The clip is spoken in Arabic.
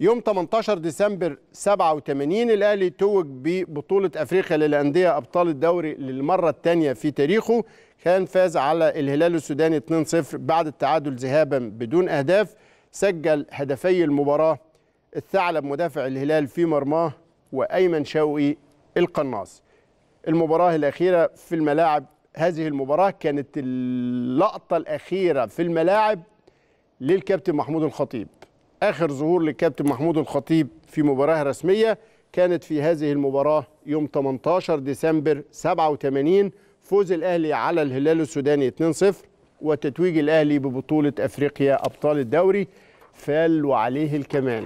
يوم 18 ديسمبر 87 الاهلي توج ببطوله افريقيا للانديه ابطال الدوري للمره الثانيه في تاريخه كان فاز على الهلال السوداني 2-0 بعد التعادل ذهابا بدون اهداف سجل هدفي المباراه الثعلب مدافع الهلال في مرماه وايمن شوقي القناص المباراه الاخيره في الملاعب هذه المباراه كانت اللقطه الاخيره في الملاعب للكابتن محمود الخطيب آخر ظهور للكابتن محمود الخطيب في مباراة رسمية كانت في هذه المباراة يوم 18 ديسمبر 87 فوز الأهلي على الهلال السوداني 2-0 وتتويج الأهلي ببطولة أفريقيا أبطال الدوري فال وعليه الكمال